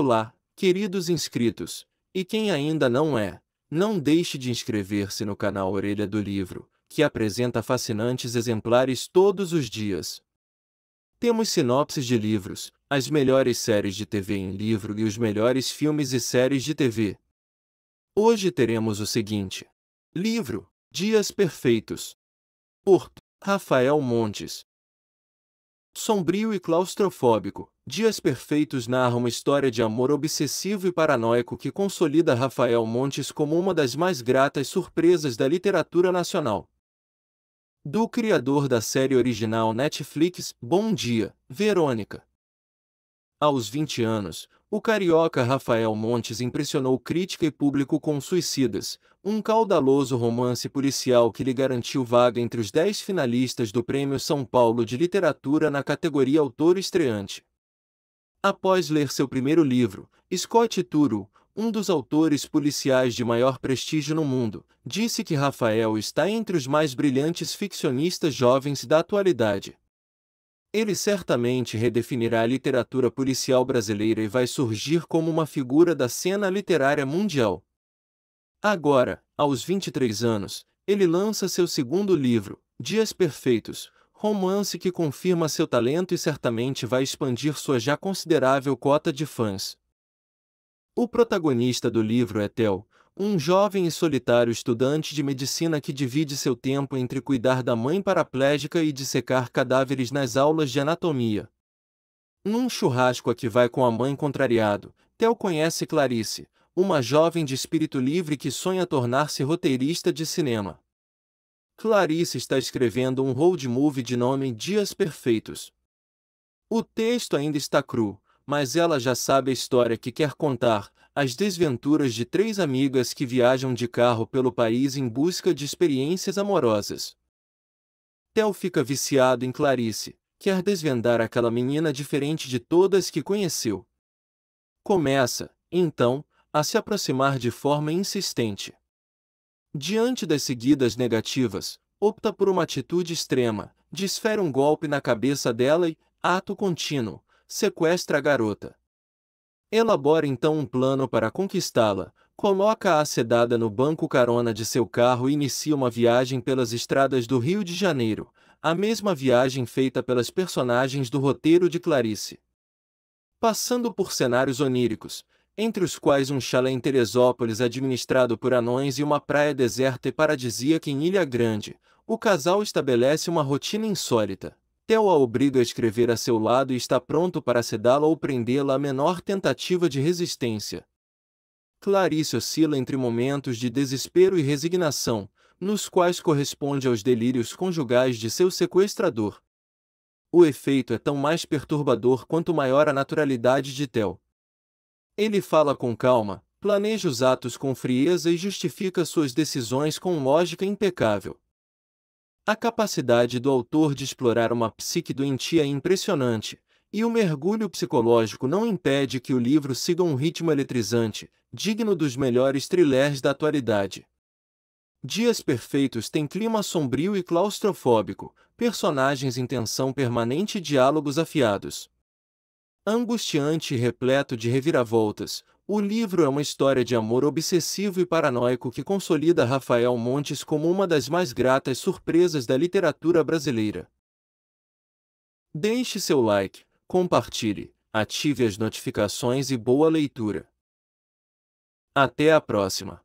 Olá, queridos inscritos, e quem ainda não é, não deixe de inscrever-se no canal Orelha do Livro, que apresenta fascinantes exemplares todos os dias. Temos sinopses de livros, as melhores séries de TV em livro e os melhores filmes e séries de TV. Hoje teremos o seguinte: Livro Dias Perfeitos, por Rafael Montes, Sombrio e claustrofóbico, Dias Perfeitos narra uma história de amor obsessivo e paranoico que consolida Rafael Montes como uma das mais gratas surpresas da literatura nacional. Do criador da série original Netflix, Bom Dia, Verônica. Aos 20 anos, o carioca Rafael Montes impressionou crítica e público com Suicidas, um caudaloso romance policial que lhe garantiu vaga entre os dez finalistas do Prêmio São Paulo de Literatura na categoria Autor Estreante. Após ler seu primeiro livro, Scott Turo, um dos autores policiais de maior prestígio no mundo, disse que Rafael está entre os mais brilhantes ficcionistas jovens da atualidade. Ele certamente redefinirá a literatura policial brasileira e vai surgir como uma figura da cena literária mundial. Agora, aos 23 anos, ele lança seu segundo livro, Dias Perfeitos, romance que confirma seu talento e certamente vai expandir sua já considerável cota de fãs. O protagonista do livro é Theo, um jovem e solitário estudante de medicina que divide seu tempo entre cuidar da mãe paraplégica e dissecar cadáveres nas aulas de anatomia. Num churrasco a que vai com a mãe contrariado, Theo conhece Clarice, uma jovem de espírito livre que sonha tornar-se roteirista de cinema. Clarice está escrevendo um road movie de nome Dias Perfeitos. O texto ainda está cru, mas ela já sabe a história que quer contar, as desventuras de três amigas que viajam de carro pelo país em busca de experiências amorosas. Theo fica viciado em Clarice, quer desvendar aquela menina diferente de todas que conheceu. Começa, então, a se aproximar de forma insistente. Diante das seguidas negativas, opta por uma atitude extrema, desfere um golpe na cabeça dela e, ato contínuo, sequestra a garota. Elabora então um plano para conquistá-la, coloca-a sedada no banco carona de seu carro e inicia uma viagem pelas estradas do Rio de Janeiro, a mesma viagem feita pelas personagens do roteiro de Clarice. Passando por cenários oníricos, entre os quais um chalé em Teresópolis administrado por anões e uma praia deserta e paradisíaca em Ilha Grande, o casal estabelece uma rotina insólita. Theo a é obriga a escrever a seu lado e está pronto para sedá-la ou prendê-la à menor tentativa de resistência. Clarice oscila entre momentos de desespero e resignação, nos quais corresponde aos delírios conjugais de seu sequestrador. O efeito é tão mais perturbador quanto maior a naturalidade de Tel. Ele fala com calma, planeja os atos com frieza e justifica suas decisões com lógica impecável. A capacidade do autor de explorar uma psique doentia é impressionante, e o mergulho psicológico não impede que o livro siga um ritmo eletrizante, digno dos melhores thrillers da atualidade. Dias Perfeitos tem clima sombrio e claustrofóbico, personagens em tensão permanente e diálogos afiados. Angustiante e repleto de reviravoltas, o livro é uma história de amor obsessivo e paranoico que consolida Rafael Montes como uma das mais gratas surpresas da literatura brasileira. Deixe seu like, compartilhe, ative as notificações e boa leitura. Até a próxima!